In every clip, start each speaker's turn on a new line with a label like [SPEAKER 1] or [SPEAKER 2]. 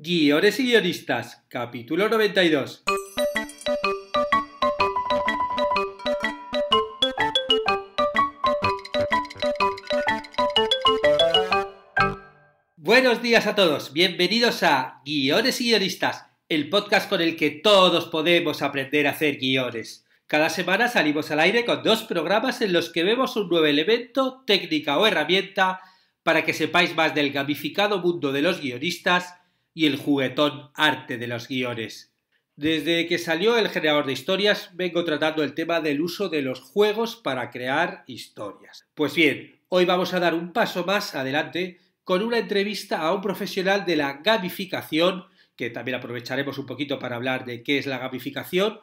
[SPEAKER 1] Guiones y guionistas, capítulo 92. Buenos días a todos, bienvenidos a Guiones y guionistas, el podcast con el que todos podemos aprender a hacer guiones. Cada semana salimos al aire con dos programas en los que vemos un nuevo elemento, técnica o herramienta para que sepáis más del gamificado mundo de los guionistas y el juguetón arte de los guiones. Desde que salió el generador de historias, vengo tratando el tema del uso de los juegos para crear historias. Pues bien, hoy vamos a dar un paso más adelante con una entrevista a un profesional de la gamificación, que también aprovecharemos un poquito para hablar de qué es la gamificación,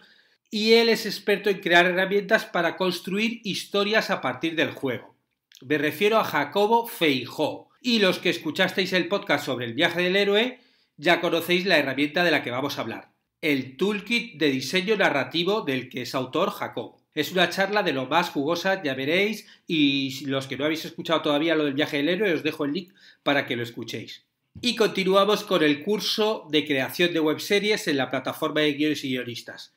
[SPEAKER 1] y él es experto en crear herramientas para construir historias a partir del juego. Me refiero a Jacobo Feijó. Y los que escuchasteis el podcast sobre el viaje del héroe, ya conocéis la herramienta de la que vamos a hablar, el toolkit de diseño narrativo del que es autor Jacob. Es una charla de lo más jugosa, ya veréis, y los que no habéis escuchado todavía lo del viaje del héroe, os dejo el link para que lo escuchéis. Y continuamos con el curso de creación de webseries en la plataforma de guiones y guionistas.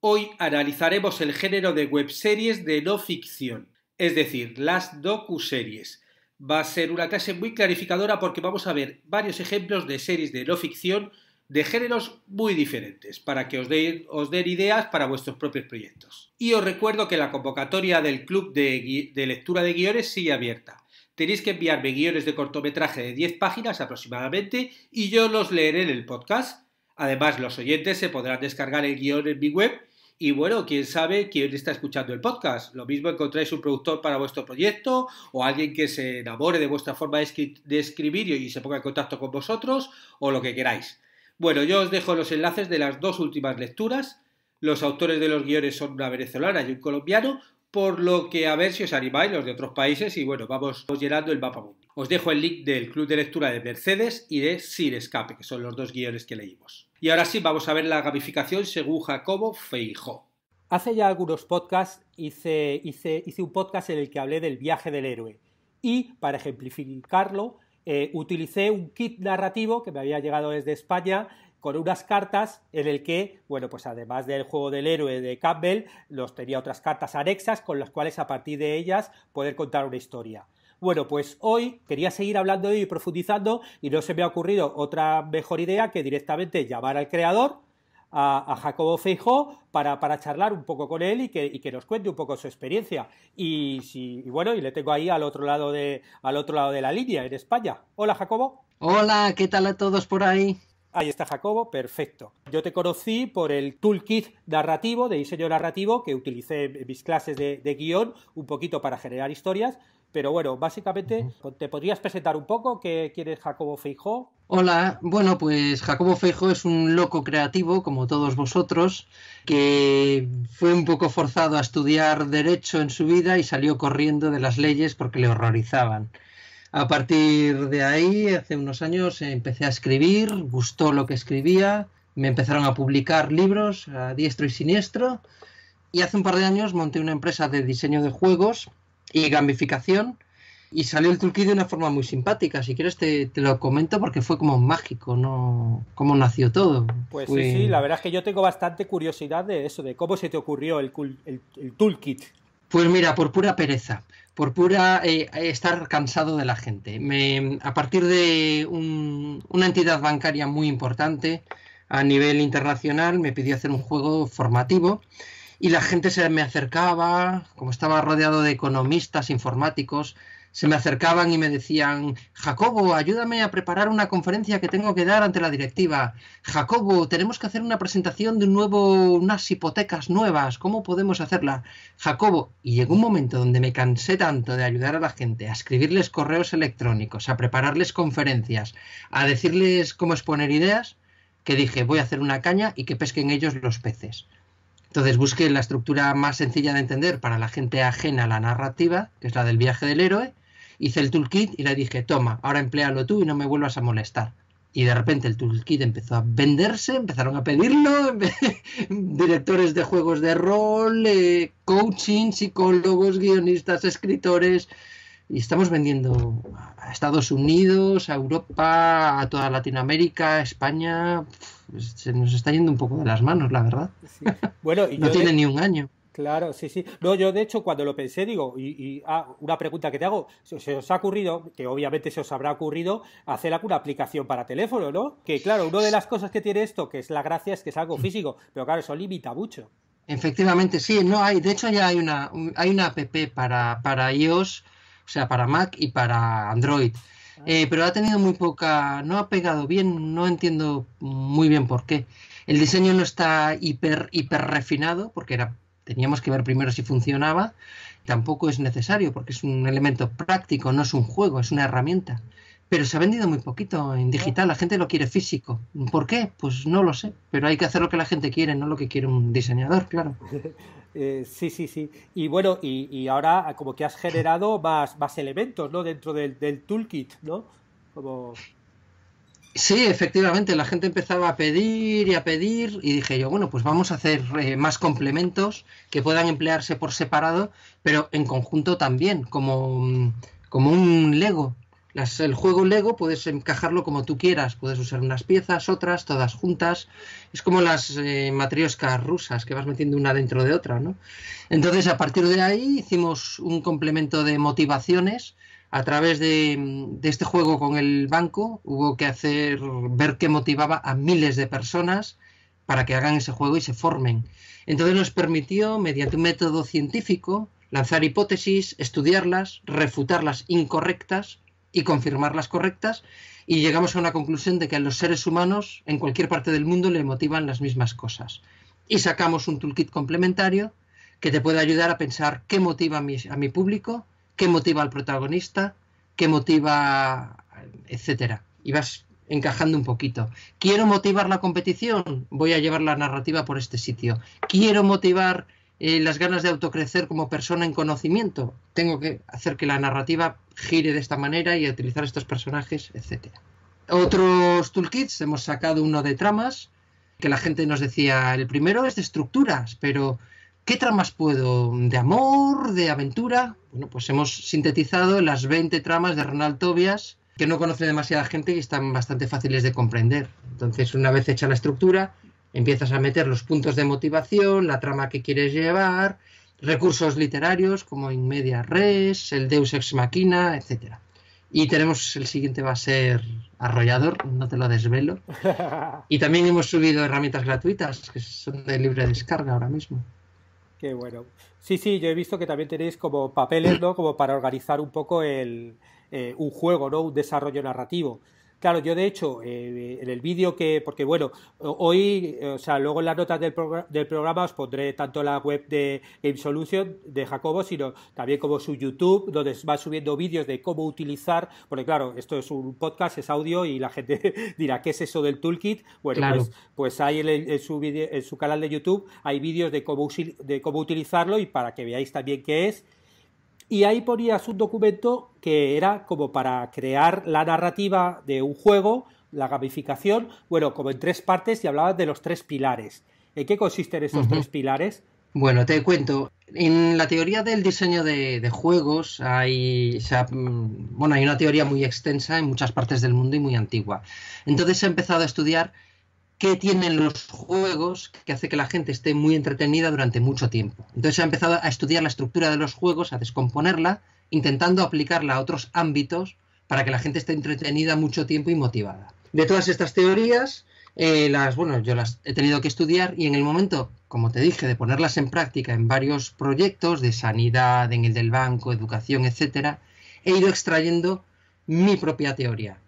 [SPEAKER 1] Hoy analizaremos el género de webseries de no ficción, es decir, las docuseries va a ser una clase muy clarificadora porque vamos a ver varios ejemplos de series de no ficción de géneros muy diferentes para que os den, os ideas para vuestros propios proyectos. Y os recuerdo que la convocatoria del Club de, de Lectura de Guiones sigue abierta. Tenéis que enviarme guiones de cortometraje de 10 páginas aproximadamente y yo los leeré en el podcast. Además, los oyentes se podrán descargar el guión en mi web y bueno, quién sabe quién está escuchando el podcast. Lo mismo encontráis un productor para vuestro proyecto o alguien que se enamore de vuestra forma de, escribir y se ponga en contacto con vosotros o lo que queráis. Bueno, yo os dejo los enlaces de las dos últimas lecturas. Los autores de los guiones son una venezolana y un colombiano, por lo que a ver si os animáis los de otros países y bueno, vamos llenando el mapa Os dejo el link del club de lectura de Mercedes y de Sir Escape, que son los dos guiones que leímos. Y ahora sí, vamos a ver la gamificación según Jacobo Feijo. Hace ya algunos podcasts hice, un podcast en el que hablé del viaje del héroe. Y, para ejemplificarlo, eh, utilicé un kit narrativo que me había llegado desde España con unas cartas en el que, bueno, pues además del juego del héroe de Campbell, los tenía otras cartas anexas con las cuales a partir de ellas poder contar una historia. Bueno, pues hoy quería seguir hablando y profundizando y no se me ha ocurrido otra mejor idea que directamente llamar al creador, a, Jacobo Feijó, para, charlar un poco con él y que, que, nos cuente un poco su experiencia. Y, y bueno, y le tengo ahí al otro, lado de, al otro lado de la línea, en España. Hola, Jacobo. Hola, ¿qué tal a todos por ahí? Ahí está Jacobo, perfecto. Yo te conocí por el toolkit narrativo, de diseño narrativo, que utilicé en mis clases de, guión un poquito para generar historias. Pero bueno, básicamente, ¿te podrías presentar un poco qué, quiere Jacobo Feijó?
[SPEAKER 2] Hola, bueno, pues Jacobo Feijó es un loco creativo, como todos vosotros, que fue un poco forzado a estudiar derecho en su vida y salió corriendo de las leyes porque le horrorizaban. A partir de ahí, hace unos años, empecé a escribir, gustó lo que escribía, me empezaron a publicar libros a diestro y siniestro y hace un par de años monté una empresa de diseño de juegos y gamificación y salió el toolkit de una forma muy simpática. Si quieres te, lo comento porque fue como mágico, ¿no? Cómo nació todo.
[SPEAKER 1] Pues sí, la verdad es que yo tengo bastante curiosidad de eso, de cómo se te ocurrió el toolkit. Pues mira, por pura pereza por pura eh, estar
[SPEAKER 2] cansado de la gente. a partir de una entidad bancaria muy importante a nivel internacional me pidió hacer un juego formativo y la gente se me acercaba, como estaba rodeado de economistas, informáticos, se me acercaban y me decían, Jacobo, ayúdame a preparar una conferencia que tengo que dar ante la directiva. Jacobo, tenemos que hacer una presentación de un nuevo, unas hipotecas nuevas, ¿cómo podemos hacerla? Jacobo, y llegó un momento donde me cansé tanto de ayudar a la gente a escribirles correos electrónicos, a prepararles conferencias, a decirles cómo exponer ideas, que dije, voy a hacer una caña y que pesquen ellos los peces. Entonces busqué la estructura más sencilla de entender para la gente ajena a la narrativa, que es la del viaje del héroe, hice el toolkit y le dije, toma, ahora emplealo tú y no me vuelvas a molestar. Y de repente el toolkit empezó a venderse, empezaron a pedirlo, directores de juegos de rol, eh, coaching, psicólogos, guionistas, escritores. Y estamos vendiendo a Estados Unidos, a Europa, a toda Latinoamérica, a España. se nos está yendo un poco de las manos, la verdad.
[SPEAKER 1] Bueno, y no tiene ni un año. Claro, sí, sí. No, yo de hecho cuando lo pensé digo, y, ah, una pregunta que te hago, se, os ha ocurrido, que obviamente se os habrá ocurrido, hacer alguna aplicación para teléfono, ¿no? Que claro, una de las cosas que tiene esto, que es la gracia, es que es algo físico, pero claro, eso limita mucho.
[SPEAKER 2] Efectivamente, sí, no hay, de hecho ya hay una, hay una app para, para iOS, o sea, para Mac y para Android. Ah. Eh, pero ha tenido muy poca, no ha pegado bien, no entiendo muy bien por qué. El diseño no está hiper, hiper refinado, porque era Teníamos que ver primero si funcionaba. Tampoco es necesario porque es un elemento práctico, no es un juego, es una herramienta. Pero se ha vendido muy poquito en digital, la gente lo quiere físico. ¿Por qué? Pues no lo sé, pero hay que hacer lo que la gente quiere, no lo que quiere un diseñador, claro.
[SPEAKER 1] Eh, sí, sí, sí. Y bueno, y, ahora como que has generado más, elementos, ¿no? Dentro del, del toolkit, ¿no? Como...
[SPEAKER 2] Sí, efectivamente, la gente empezaba a pedir y a pedir y dije yo, bueno, pues vamos a hacer eh, más complementos que puedan emplearse por separado, pero en conjunto también, como, mm, como un Lego. Las, el juego Lego puedes encajarlo como tú quieras, puedes usar unas piezas, otras, todas juntas. Es como las eh, matrioscas rusas, que vas metiendo una dentro de otra, ¿no? Entonces, a partir de ahí hicimos un complemento de motivaciones a través de, este juego con el banco hubo que hacer ver qué motivaba a miles de personas para que hagan ese juego y se formen. Entonces nos permitió, mediante un método científico, lanzar hipótesis, estudiarlas, refutarlas incorrectas y confirmarlas correctas, y llegamos a una conclusión de que a los seres humanos en cualquier parte del mundo le motivan las mismas cosas. Y sacamos un toolkit complementario que te puede ayudar a pensar qué motiva a mi público, qué motiva al protagonista, qué motiva, etcétera. Y vas encajando un poquito. Quiero motivar la competición, voy a llevar la narrativa por este sitio. Quiero motivar eh, las ganas de autocrecer como persona en conocimiento. Tengo que hacer que la narrativa gire de esta manera y utilizar estos personajes, etcétera. Otros toolkits, hemos sacado uno de tramas, que la gente nos decía, el primero es de estructuras, pero ¿Qué tramas puedo? ¿De amor? ¿De aventura? Bueno, pues hemos sintetizado las 20 tramas de Ronald Tobias que no conoce demasiada gente y están bastante fáciles de comprender. Entonces, una vez hecha la estructura, empiezas a meter los puntos de motivación, la trama que quieres llevar, recursos literarios como Inmedia Res, el Deus Ex Machina, etc. Y tenemos, el siguiente va a ser arrollador, no te lo desvelo. Y también hemos subido herramientas gratuitas que son de libre descarga ahora mismo
[SPEAKER 1] bueno. Sí, sí, yo he visto que también tenéis como papeles, ¿no? Como para organizar un poco el, eh, un juego, ¿no? Un desarrollo narrativo. Claro, yo de hecho, eh, en el vídeo que, porque bueno, hoy, o sea, luego en las notas del, programa os pondré tanto la web de Game Solution de Jacobo, sino también como su YouTube, donde va subiendo vídeos de cómo utilizar, porque claro, esto es un podcast, es audio y la gente dirá, ¿qué es eso del toolkit? Bueno, pues, pues ahí en, su en su canal de YouTube hay vídeos de cómo, de cómo utilizarlo y para que veáis también qué es y ahí ponías un documento que era como para crear la narrativa de un juego, la gamificación, bueno, como en tres partes y hablabas de los tres pilares. ¿En qué consisten esos tres pilares?
[SPEAKER 2] Bueno, te cuento.
[SPEAKER 1] En la teoría del diseño de, juegos hay, mm,
[SPEAKER 2] bueno, hay una teoría muy extensa en muchas partes del mundo y muy antigua. Entonces he empezado a estudiar qué tienen los juegos que hace que la gente esté muy entretenida durante mucho tiempo. Entonces ha empezado a estudiar la estructura de los juegos, a descomponerla, intentando aplicarla a otros ámbitos para que la gente esté entretenida mucho tiempo y motivada. De todas estas teorías, eh, las, bueno, yo las he tenido que estudiar y en el momento, como te dije, de ponerlas en práctica en varios proyectos de sanidad, en el del banco, educación, etcétera, he ido extrayendo mi propia teoría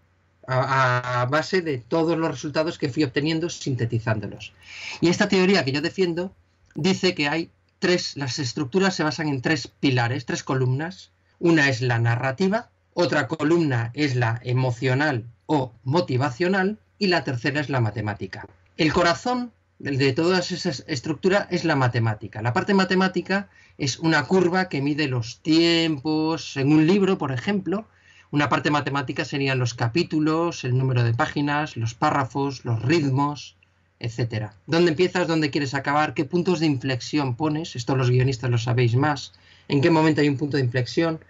[SPEAKER 2] a, base de todos los resultados que fui obteniendo sintetizándolos. Y esta teoría que yo defiendo dice que hay tres, las estructuras se basan en tres pilares, tres columnas. Una es la narrativa, otra columna es la emocional o motivacional y la tercera es la matemática. El corazón de todas esas estructuras es la matemática. La parte matemática es una curva que mide los tiempos. En un libro, por ejemplo, una parte matemática serían los capítulos, el número de páginas, los párrafos, los ritmos, etcétera. ¿Dónde empiezas? ¿Dónde quieres acabar? ¿Qué puntos de inflexión pones? Esto los guionistas lo sabéis más. ¿En qué momento hay un punto de inflexión?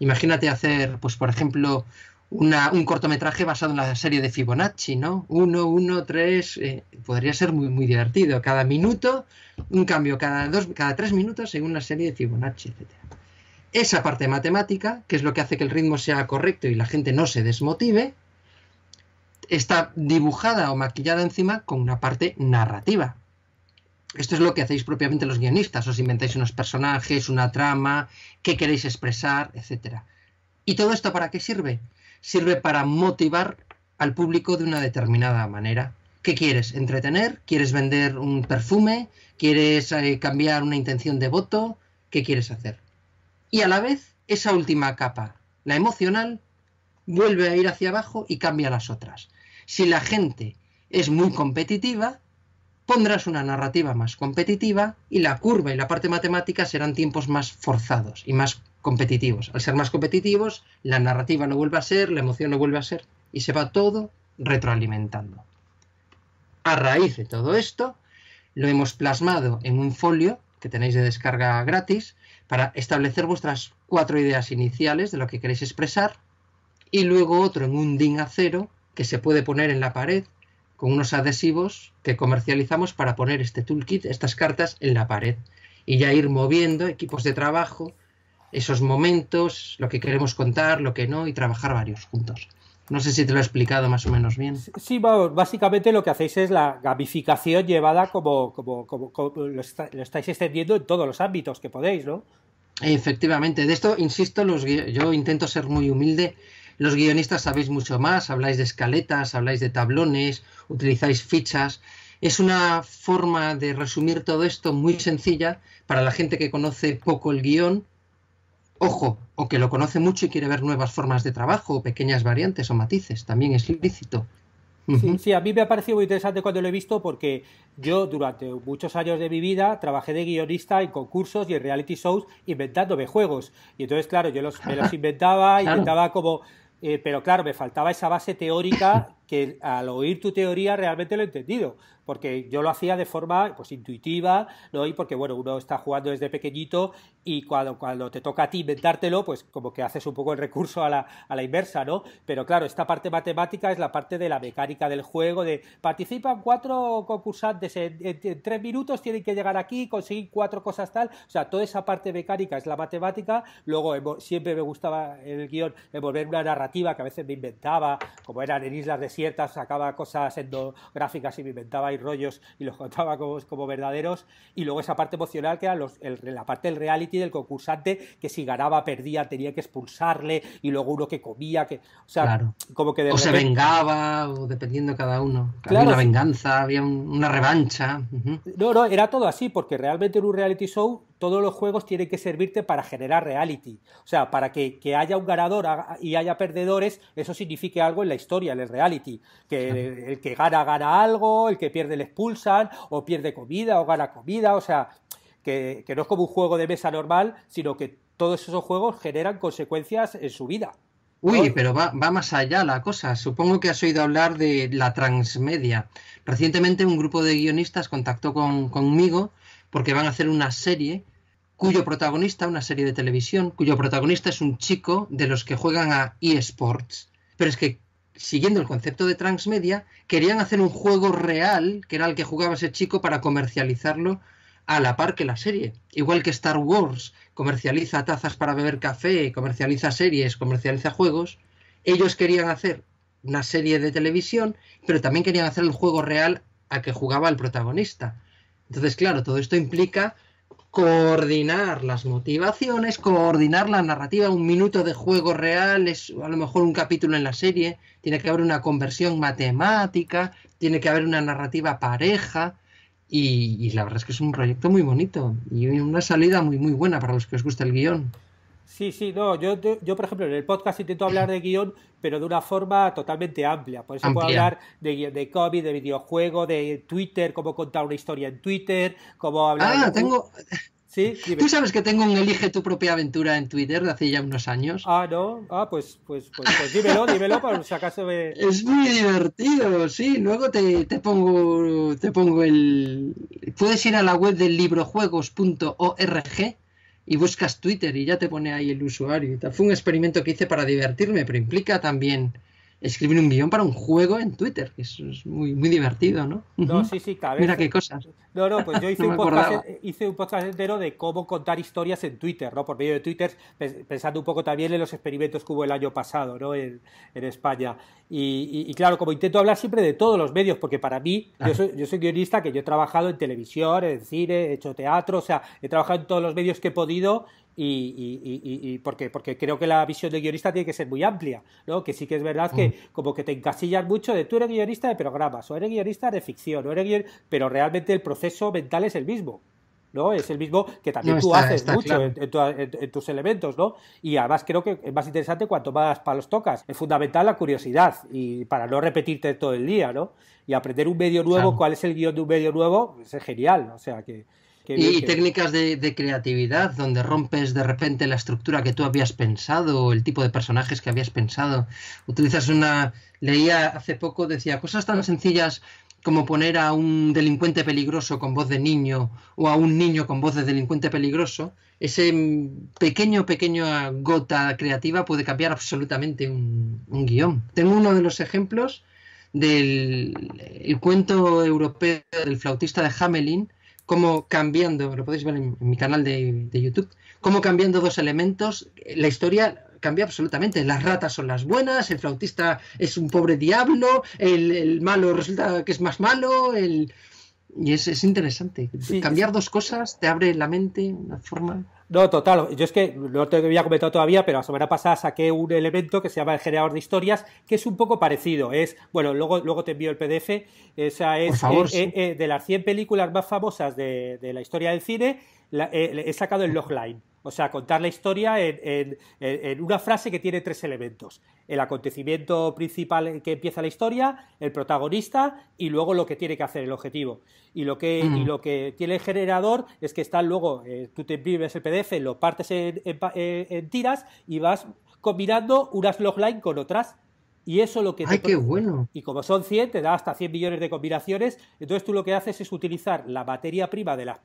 [SPEAKER 2] Imagínate hacer, pues por ejemplo, un cortometraje basado en la serie de Fibonacci, ¿no? Uno, uno, tres, eh, podría ser muy, muy divertido. Cada minuto, un cambio cada, dos, cada tres minutos según una serie de Fibonacci, etc esa parte matemática, que es lo que hace que el ritmo sea correcto y la gente no se desmotive, está dibujada o maquillada encima con una parte narrativa. Esto es lo que hacéis propiamente los guionistas, os inventáis unos personajes, una trama, qué queréis expresar, etc. ¿Y todo esto para qué sirve? Sirve para motivar al público de una determinada manera. ¿Qué quieres? ¿Entretener? ¿Quieres vender un perfume? ¿Quieres eh, cambiar una intención de voto? ¿Qué quieres hacer? y a la vez esa última capa, la emocional, vuelve a ir hacia abajo y cambia las otras. Si la gente es muy competitiva, pondrás una narrativa más competitiva y la curva y la parte matemática serán tiempos más forzados y más competitivos. Al ser más competitivos, la narrativa no vuelve a ser, la emoción no vuelve a ser y se va todo retroalimentando. A raíz de todo esto, lo hemos plasmado en un folio que tenéis de descarga gratis, para establecer vuestras cuatro ideas iniciales de lo que queréis expresar y luego otro en un DIN cero que se puede poner en la pared con unos adhesivos que comercializamos para poner este toolkit, estas cartas en la pared y ya ir moviendo equipos de trabajo, esos momentos, lo que queremos contar, lo que no y trabajar varios juntos. No sé si te lo he explicado más o menos bien.
[SPEAKER 1] Sí, básicamente lo que hacéis es la gamificación llevada como, como, lo, estáis extendiendo en todos los ámbitos que podéis, ¿no? Efectivamente, de esto, insisto, los, yo intento ser muy
[SPEAKER 2] humilde. Los guionistas sabéis mucho más, habláis de escaletas, habláis de tablones, utilizáis fichas. Es una forma de resumir todo esto muy sencilla para la gente que conoce poco el guión Ojo, o que lo conoce mucho y quiere ver nuevas formas de trabajo o pequeñas variantes o matices, también es lícito.
[SPEAKER 1] sí, a mí me ha parecido muy interesante cuando lo he visto porque yo durante muchos años de mi vida trabajé de guionista en concursos y en reality shows inventándome juegos. Y entonces, claro, yo los, me los inventaba, inventaba como... Eh, pero claro, me faltaba esa base teórica que al oír tu teoría realmente lo he entendido porque yo lo hacía de forma pues intuitiva, ¿no? Y porque bueno, uno está jugando desde pequeñito y cuando, cuando te toca a ti inventártelo, pues como que haces un poco el recurso a la, a la inversa, ¿no? Pero claro, esta parte matemática es la parte de la mecánica del juego, de participan cuatro concursantes en, tres minutos, tienen que llegar aquí, conseguir cuatro cosas tal, o sea, toda esa parte mecánica es la matemática, luego siempre me gustaba en el guión envolver una narrativa que a veces me inventaba, como eran en islas desiertas, sacaba cosas endográficas y me inventaba Rollos y los contaba como, como, verdaderos, y luego esa parte emocional que era los, la parte del reality del concursante, que si ganaba, perdía, tenía que expulsarle, y luego uno que comía, que, o sea, como que o se vengaba, o dependiendo cada uno, había una venganza, había una revancha. No, no, era todo así, porque realmente en un reality show todos los juegos tienen que servirte para generar reality. O sea, para que, haya un ganador y haya perdedores, eso signifique algo en la historia, en el reality. Que el, que gana, gana algo, el que pierde le expulsan, o pierde comida, o gana comida, o sea, que, no es como un juego de mesa normal, sino que todos esos juegos generan consecuencias en su vida. Uy, pero va, va, más allá la cosa.
[SPEAKER 2] Supongo que has oído hablar de la
[SPEAKER 1] transmedia.
[SPEAKER 2] Recientemente un grupo de guionistas contactó con, conmigo porque van a hacer una serie cuyo protagonista, una serie de televisión, cuyo protagonista es un chico de los que juegan a eSports. Pero es que, siguiendo el concepto de transmedia, querían hacer un juego real, que era el que jugaba ese chico, para comercializarlo a la par que la serie. Igual que Star Wars comercializa tazas para beber café, comercializa series, comercializa juegos, ellos querían hacer una serie de televisión, pero también querían hacer el juego real a que jugaba el protagonista. Entonces, claro, todo esto implica coordinar las motivaciones, coordinar la narrativa, un minuto de juego real, es a lo mejor un capítulo en la serie, tiene que haber una conversión matemática, tiene que haber una narrativa pareja, y, la verdad es que es un proyecto muy bonito y una salida muy, muy buena para los que os gusta el guión.
[SPEAKER 1] Sí, sí, no, yo, yo por ejemplo en el podcast intento hablar de guión, pero de una forma totalmente amplia. Por eso puedo hablar de COVID, de COVID, de videojuego, de Twitter, cómo contar una historia en Twitter, cómo hablar. Ah, tengo. ¿Sí? Tú sabes que tengo un Elige tu propia aventura en Twitter de hace ya unos años. Ah, no. Ah, pues, pues, pues, pues dímelo, dímelo, por si acaso me... Es muy
[SPEAKER 2] divertido, sí. Luego te, pongo, te pongo el. Puedes ir a la web del librojuegos.org y buscas Twitter y ya te pone ahí el usuario. Fue un experimento que hice para divertirme, pero implica también escribir un guión para un juego en Twitter, que es muy, muy divertido, ¿no? No, sí, sí, cada Mira qué cosas. No, no, pues yo hice, un
[SPEAKER 1] podcast, entero de cómo contar historias en Twitter, ¿no? Por medio de Twitter, pensando un poco también en los experimentos que hubo el año pasado, ¿no? En, España. Y, claro, como intento hablar siempre de todos los medios, porque para mí, yo, soy, yo soy guionista que yo he trabajado en televisión, en cine, he hecho teatro, o sea, he trabajado en todos los medios que he podido y, y, y, porque, porque creo que la visión de guionista tiene que ser muy amplia, ¿no? Que sí que es verdad que mm. como que te encasillas mucho de tú eres guionista de programas, o eres guionista de ficción, o eres pero realmente el proceso mental es el mismo. ¿no? Es el mismo que también tú haces mucho en, tus elementos, ¿no? Y además creo que es más interesante cuanto más palos tocas. Es fundamental la curiosidad y para no repetirte todo el día, ¿no? Y aprender un medio nuevo, cuál es el guión de un medio nuevo, pues es genial. O sea que y técnicas de,
[SPEAKER 2] creatividad donde rompes de repente la estructura que tú habías pensado o el tipo de personajes que habías pensado. Utilizas una... Leía hace poco, decía, cosas tan sencillas como poner a un delincuente peligroso con voz de niño o a un niño con voz de delincuente peligroso, ese pequeño, pequeño ah, gota creativa puede cambiar absolutamente un, un guión. Tengo uno de los ejemplos del cuento europeo del flautista de Hamelin, cómo cambiando, lo podéis ver en, mi canal de, YouTube, cómo cambiando dos elementos, la historia cambia absolutamente. Las ratas son las buenas, el flautista es un pobre diablo, el, el malo resulta que es más malo, el, y es, interesante. Cambiar dos cosas te abre la mente, una
[SPEAKER 1] forma. No, total. Yo es que no te había comentado todavía, pero la semana pasada saqué un elemento que se llama el generador de historias, que es un poco parecido. Es, bueno, luego, luego te envío el PDF. Esa es eh, eh, eh, de las 100 películas más famosas de, la historia del cine. he sacado el logline o sea, contar la historia en, una frase que tiene tres elementos. El acontecimiento principal que empieza la historia, el protagonista y luego lo que tiene que hacer, el objetivo. Y lo que, mm. lo que tiene el generador es que está luego, eh, tú te imprimes el PDF, lo partes en, tiras y vas combinando unas logline con otras. Y eso lo que... bueno! Y como son 100, te da hasta 100 millones de combinaciones. Entonces tú lo que haces es utilizar la materia prima de las,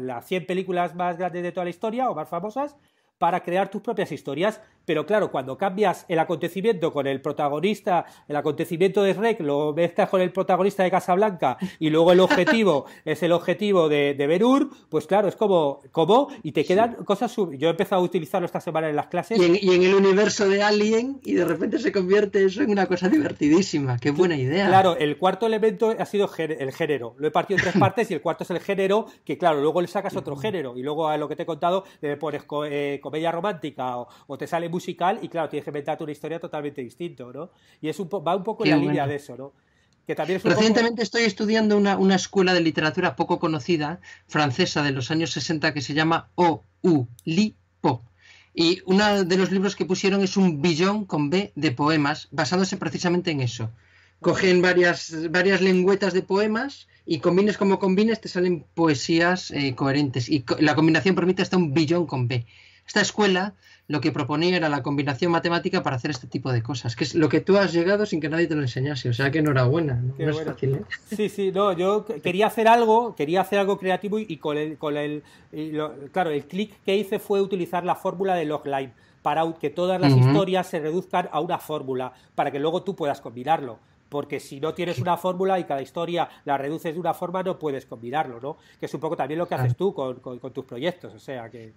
[SPEAKER 1] las 100 películas más grandes de toda la historia o más famosas para crear tus propias historias pero claro, cuando cambias el acontecimiento con el protagonista, el acontecimiento de Rek, lo mezclas con el protagonista de Casablanca y luego el objetivo es el objetivo de, Berur, pues claro, es como, como y te quedan cosas. Sub... Yo he empezado a utilizarlo esta semana en las clases. Y en, el universo de Alien, y
[SPEAKER 2] de repente se convierte eso en una cosa divertidísima. Qué buena idea. Claro,
[SPEAKER 1] el cuarto elemento ha sido el género. Lo he partido en tres partes y el cuarto es el género, que claro, luego le sacas otro género y luego a lo que te he contado le pones eh, comedia romántica o, o te sale muy y claro, tienes que inventarte una historia totalmente distinta, ¿no? Y es un va un poco en la línea de eso, ¿no? Que Recientemente estoy
[SPEAKER 2] estudiando una, una, escuela de literatura poco conocida, francesa de los años 60, que se llama O.U.L.I.P.O Y uno de los libros que pusieron es un billón con B de poemas, basándose precisamente en eso. Cogen varias, varias lengüetas de poemas y combines como combines, te salen poesías eh, coherentes. Y la combinación permite hasta un billón con B. Esta escuela lo que proponía era la combinación matemática para hacer este tipo de cosas, que es lo que tú has llegado sin que nadie te lo enseñase, o sea que enhorabuena, no, es fácil. ¿eh?
[SPEAKER 1] Sí, sí, no, yo quería hacer algo, quería hacer algo creativo y, con el, con el claro, el clic que hice fue utilizar la fórmula de logline para que todas las historias se reduzcan a una fórmula, para que luego tú puedas combinarlo porque si no tienes una fórmula y cada historia la reduces de una forma, no puedes combinarlo, ¿no? Que es un poco también lo que haces tú con tus proyectos, o sea que...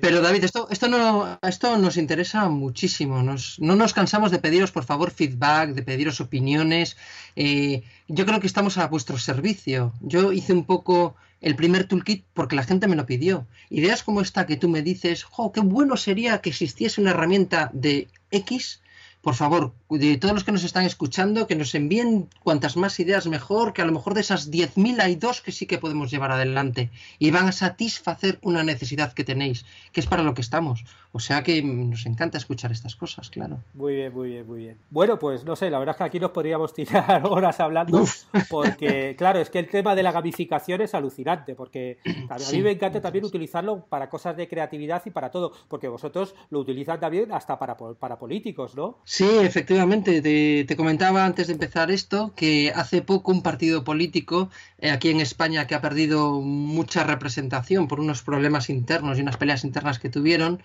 [SPEAKER 1] Pero David, esto,
[SPEAKER 2] esto, no, esto nos interesa muchísimo. no nos cansamos de pediros, por favor, feedback, de pediros opiniones. Eh, yo creo que estamos a vuestro servicio. Yo hice un poco el primer toolkit porque la gente me lo pidió. Ideas como esta que tú me dices, jo, qué bueno sería que existiese una herramienta de X por favor, de todos los que nos están escuchando, que nos envíen cuantas más ideas mejor, que a lo mejor de esas 10.000 hay dos que sí que podemos llevar adelante y van a satisfacer una necesidad que tenéis, que es para lo que estamos. O sea que nos encanta escuchar estas cosas, claro.
[SPEAKER 1] Muy bien, muy bien, muy bien. Bueno, pues no sé, la verdad es que aquí nos podríamos tirar horas hablando, porque claro, es que el tema de la gamificación es alucinante, porque a mí me encanta también utilizarlo para cosas de creatividad y para todo, porque vosotros lo utilizan también hasta para, para políticos, ¿no?
[SPEAKER 2] Sí, efectivamente. Te, comentaba antes de empezar esto que hace poco un partido político eh, aquí en España que ha perdido mucha representación por unos problemas internos y unas peleas internas que tuvieron,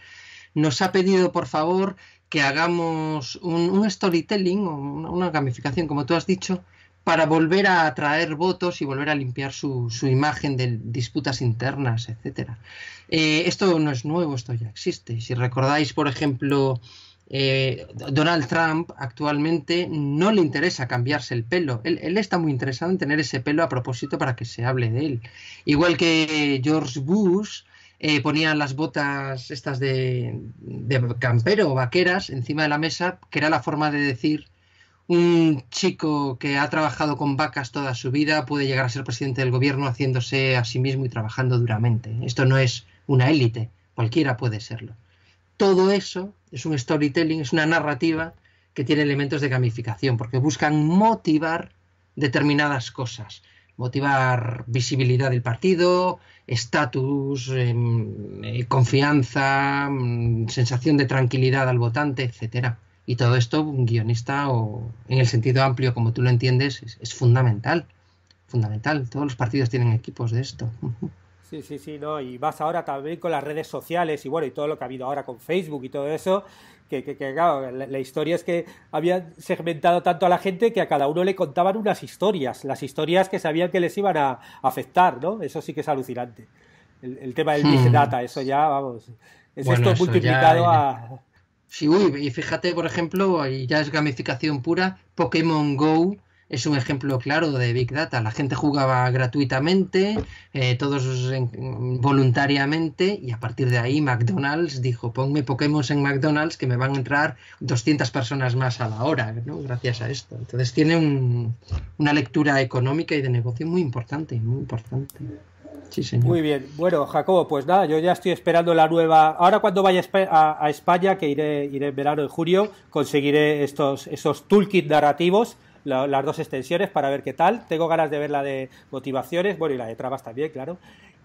[SPEAKER 2] nos ha pedido por favor que hagamos un, storytelling una, gamificación, como tú has dicho, para volver a atraer votos y volver a limpiar su, imagen de disputas internas, etcétera. Eh, esto no es nuevo, esto ya existe. Si recordáis, por ejemplo, eh, Donald Trump actualmente no le interesa cambiarse el pelo. Él, está muy interesado en tener ese pelo a propósito para que se hable de él. Igual que George Bush eh, ponía las botas estas de campero o vaqueras encima de la mesa, que era la forma de decir un chico que ha trabajado con vacas toda su vida puede llegar a ser presidente del gobierno haciéndose a sí mismo y trabajando duramente. Esto no es una élite, cualquiera puede serlo todo eso es un storytelling, es una narrativa que tiene elementos de gamificación, porque buscan motivar determinadas cosas, motivar visibilidad del partido, estatus, em, eh, confianza, mm, sensación de tranquilidad al votante, etcétera. Y todo esto, un guionista, o en el sentido amplio, como tú lo entiendes, es, es fundamental. Fundamental. Todos los partidos tienen equipos de esto.
[SPEAKER 1] Sí, sí, sí, no, y vas ahora también con las redes sociales y bueno, y todo lo que ha habido ahora con Facebook y todo eso, que, que, claro, la, historia es que habían segmentado tanto a la gente que a cada uno le contaban unas historias, las historias que sabían que les iban a afectar, ¿no? Eso sí que es alucinante. El, tema del Big hmm. Data, eso ya, vamos, es esto multiplicado a... Sí, uy, y fíjate, por
[SPEAKER 2] ejemplo, y ya es gamificación pura, Pokémon Go es un ejemplo claro de Big Data. La gente jugaba gratuitamente, eh, todos voluntariamente, y a partir de ahí McDonald's dijo, ponme Pokémon en McDonald's que me van a entrar 200 personas más a la hora, ¿no? gracias a esto. Entonces tiene una lectura económica y de negocio muy importante, muy importante. Sí, señor. Muy
[SPEAKER 1] bien. Bueno, Jacobo, pues nada, yo ya estoy esperando la nueva. Ahora cuando vaya a España, que iré, iré en verano, en julio, conseguiré estos, esos toolkits narrativos las dos extensiones para ver qué tal. Tengo ganas de ver la de motivaciones, bueno, y la de trabas también, claro.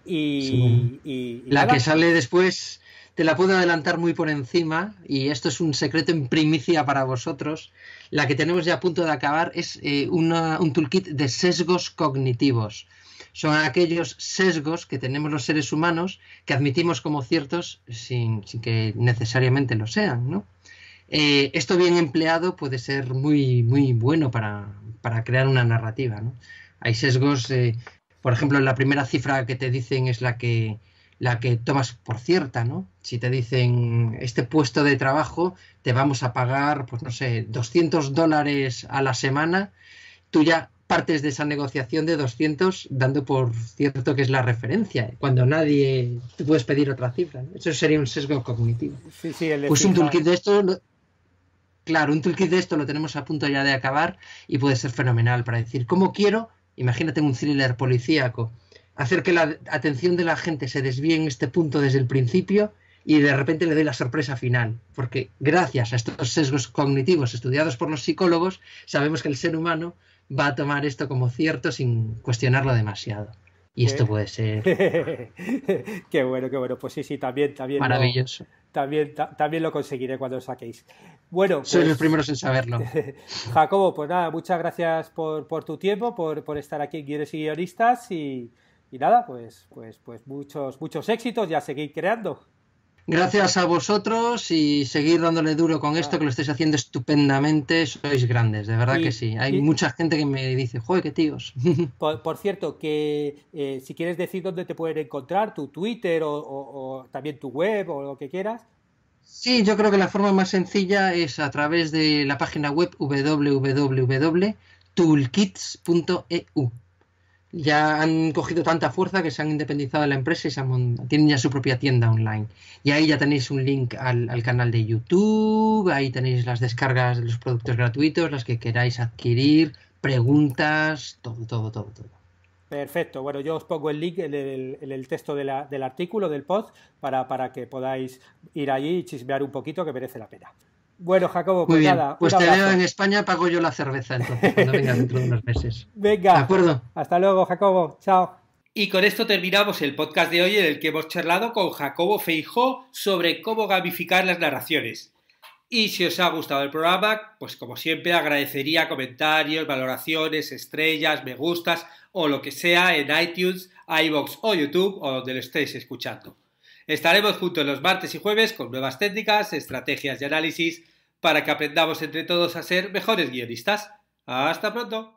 [SPEAKER 1] Y, la que sale
[SPEAKER 2] después te la puedo adelantar muy por encima, y esto es un secreto en primicia para vosotros. La que tenemos ya a punto de acabar es eh, un toolkit de sesgos cognitivos. Son aquellos sesgos que tenemos los seres humanos que admitimos como ciertos sin que necesariamente lo sean, ¿no? Eh, esto bien empleado puede ser muy, muy bueno para, para crear una narrativa. Hay sesgos, eh, por ejemplo, la primera cifra que te dicen es la que, la que tomas por cierta, ¿no? Si te dicen, este puesto de trabajo te vamos a pagar, pues no sé, 200 dólares a la semana, tú ya partes de esa negociación de 200 dando por cierto que es la referencia, ¿eh? cuando nadie te puedes pedir otra cifra. Eso sería un sesgo cognitivo. pues un toolkit de esto Claro, un toolkit de esto lo tenemos a punto ya de acabar y puede ser fenomenal para decir cómo quiero, imagínate un thriller policíaco, hacer que la atención de la gente se desvíe en este punto desde el principio y de repente le doy la sorpresa final, porque gracias a estos sesgos cognitivos estudiados por los psicólogos, sabemos que el ser humano va a tomar esto como cierto sin cuestionarlo demasiado. Y esto puede ser.
[SPEAKER 1] qué bueno, qué bueno. Pues sí, sí, también, también. Maravilloso. También, lo conseguiré cuando lo saquéis. Bueno, soy los pues- primeros en saberlo. Jacobo, pues nada, muchas gracias por, tu tiempo, por, por, estar aquí en Guiones y Guionistas y, y nada, pues, pues, pues muchos, muchos éxitos y a seguir creando.
[SPEAKER 2] Gracias a vosotros y seguir dándole duro con esto, ah. que lo estáis haciendo estupendamente. Sois grandes, de verdad que sí. Hay mucha gente que me dice, joder, qué tíos.
[SPEAKER 1] Por, cierto, que eh, si quieres decir dónde te pueden encontrar, tu Twitter o, o también tu web o lo que quieras. Sí,
[SPEAKER 2] yo creo que la forma más sencilla es a través de la página web www.toolkits.eu ya han cogido tanta fuerza que se han independizado de la empresa y tienen ya su propia tienda online. Y ahí ya tenéis un link al, canal de YouTube, ahí tenéis las descargas de los productos gratuitos, las que queráis adquirir, preguntas, todo, todo, todo, todo.
[SPEAKER 1] Perfecto. Bueno, yo os pongo el link el, texto del artículo, del post para, para que podáis ir allí y chismear un poquito, que merece la pena. Bueno, Jacobo, pues Pues te veo en España, pago yo la cerveza entonces, cuando venga dentro de unos meses. Venga. De acuerdo. Hasta luego, Jacobo. Chao. Y con esto terminamos el podcast de hoy en el que hemos charlado con Jacobo Feijó sobre cómo gamificar las narraciones. Y si os ha gustado el programa, pues como siempre agradecería comentarios, valoraciones, estrellas, me gustas o lo que sea en iTunes, iBox o YouTube o donde lo estéis escuchando. Estaremos juntos los martes y jueves con nuevas técnicas, estrategias y análisis para que aprendamos entre todos a ser mejores guionistas. ¡Hasta pronto!